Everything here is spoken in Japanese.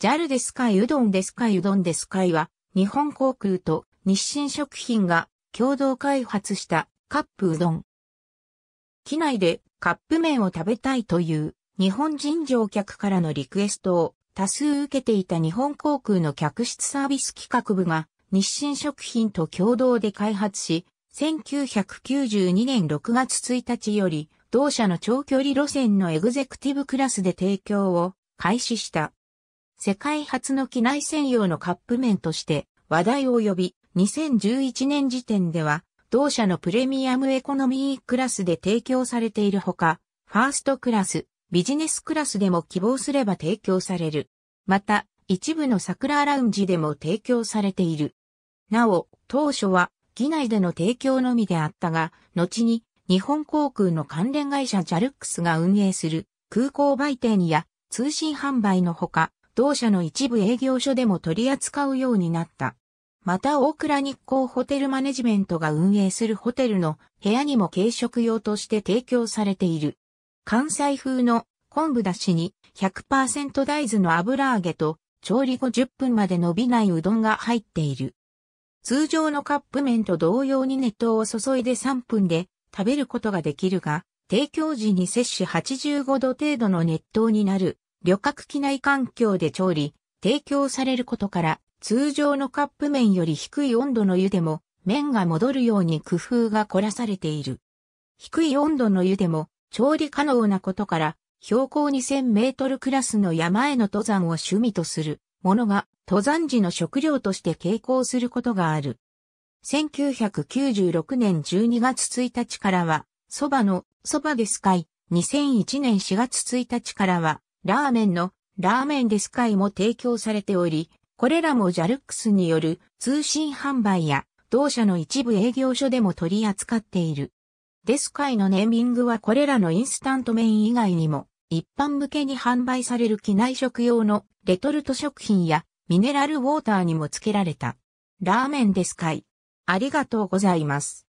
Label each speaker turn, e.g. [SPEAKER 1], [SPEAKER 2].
[SPEAKER 1] ジャルデスカイうどんデスカイうどんデスカイは、日本航空と日清食品が共同開発したカップうどん。機内でカップ麺を食べたいという日本人乗客からのリクエストを多数受けていた日本航空の客室サービス企画部が日清食品と共同で開発し、1992年6月1日より同社の長距離路線のエグゼクティブクラスで提供を開始した。世界初の機内専用のカップ麺として話題を呼び、2011年時点では、同社のプレミアムエコノミークラスで提供されているほか、ファーストクラス、ビジネスクラスでも希望すれば提供される。また、一部の桜ラウンジでも提供されている。なお、当初は、機内での提供のみであったが、後に、日本航空の関連会社ジャルックスが運営する、空港売店や通信販売のほか、同社の一部営業所でも取り扱うようになった。また大倉日光ホテルマネジメントが運営するホテルの部屋にも軽食用として提供されている。関西風の昆布だしに100%大豆の油揚げと調理後10分まで伸びないうどんが入っている。通常のカップ麺と同様に熱湯を注いで3分で食べることができるが、提供時に摂取85度程度の熱湯になる旅客機内環境で調理、提供されることから、通常のカップ麺より低い温度の湯でも、麺が戻るように工夫が凝らされている。低い温度の湯でも、調理可能なことから、標高2000メートルクラスの山への登山を趣味とする、ものが、登山時の食料として傾向することがある。1996年12月1日からは、蕎麦の蕎麦ですかい、2001年4月1日からは、ラーメンのラーメンデスカイも提供されており、これらもジャルックスによる通信販売や同社の一部営業所でも取り扱っている。デスカイのネーミングはこれらのインスタント麺以外にも一般向けに販売される機内食用のレトルト食品やミネラルウォーターにも付けられた。ラーメンデスカイ。ありがとうございます。